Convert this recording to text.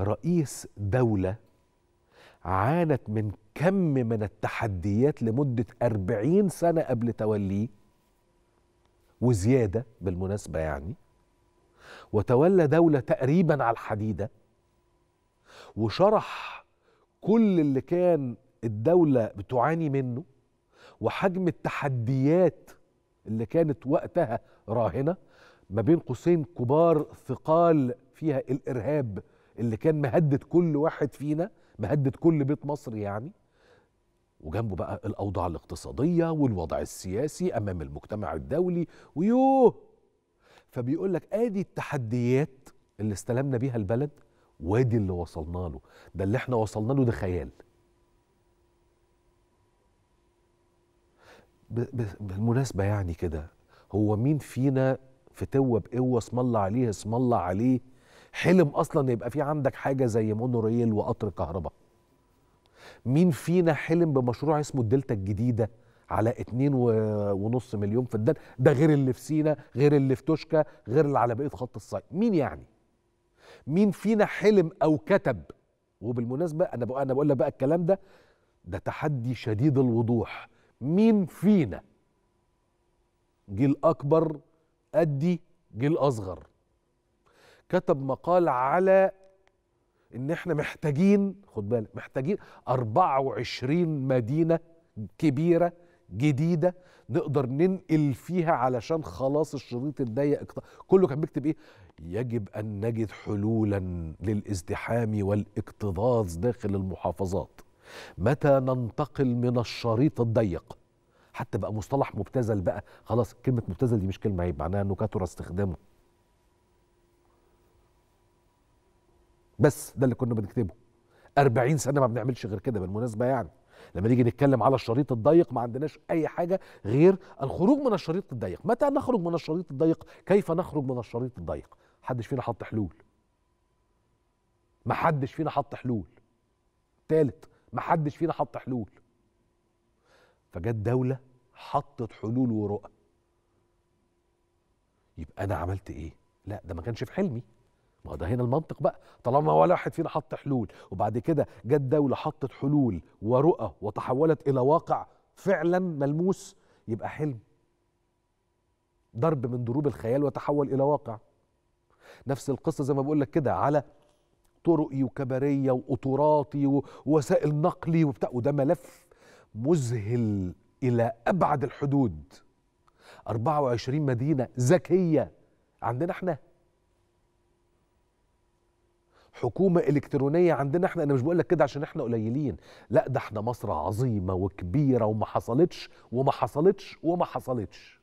رئيس دولة عانت من كم من التحديات لمدة أربعين سنة قبل توليه وزيادة بالمناسبة يعني وتولى دولة تقريبا على الحديدة وشرح كل اللي كان الدولة بتعاني منه وحجم التحديات اللي كانت وقتها راهنة ما بين قوسين كبار ثقال فيها الإرهاب اللي كان مهدد كل واحد فينا مهدد كل بيت مصري يعني وجنبه بقى الاوضاع الاقتصاديه والوضع السياسي امام المجتمع الدولي ويوه فبيقول لك ادي التحديات اللي استلمنا بيها البلد وادي اللي وصلنا له ده اللي احنا وصلنا له ده خيال بالمناسبه يعني كده هو مين فينا فتوه بقوه اسم الله عليه اسم الله عليه حلم اصلا يبقى في عندك حاجه زي مونوريل وقطر كهرباء مين فينا حلم بمشروع اسمه الدلتا الجديده على اتنين ونص مليون فدان ده غير اللي في سينا غير اللي في توشكا غير اللي على بقيه خط الصيد مين يعني مين فينا حلم او كتب وبالمناسبه انا بقى انا بقول لك بقى الكلام ده ده تحدي شديد الوضوح مين فينا جيل اكبر ادي جيل اصغر كتب مقال على ان احنا محتاجين خد بالك محتاجين 24 مدينه كبيره جديده نقدر ننقل فيها علشان خلاص الشريط الضيق كله كان بيكتب ايه يجب ان نجد حلولا للازدحام والاكتظاظ داخل المحافظات متى ننتقل من الشريط الضيق حتى بقى مصطلح مبتذل بقى خلاص كلمه مبتذل دي مش كلمه عيب معناها انه كثر استخدامه بس ده اللي كنا بنكتبه 40 سنه ما بنعملش غير كده بالمناسبه يعني لما نيجي نتكلم على الشريط الضيق ما عندناش اي حاجه غير الخروج من الشريط الضيق متى نخرج من الشريط الضيق كيف نخرج من الشريط الضيق محدش فينا حط حلول محدش فينا حط حلول تالت محدش فينا حط حلول فجت دولة حطت حلول ورؤى يبقى أنا عملت إيه؟ لا ده ما كانش في حلمي ما ده هنا المنطق بقى طالما ولا واحد فينا حط حلول وبعد كده جت دوله حطت حلول ورؤى وتحولت الى واقع فعلا ملموس يبقى حلم ضرب من ضروب الخيال وتحول الى واقع نفس القصه زي ما بقول لك كده على طرقي وكبرية وقطوراتي ووسائل نقلي وبتاع وده ملف مذهل الى ابعد الحدود 24 مدينه ذكيه عندنا احنا حكومه الكترونيه عندنا احنا انا مش بقول لك كده عشان احنا قليلين لا ده احنا مصر عظيمه وكبيره وما حصلتش وما حصلتش وما حصلتش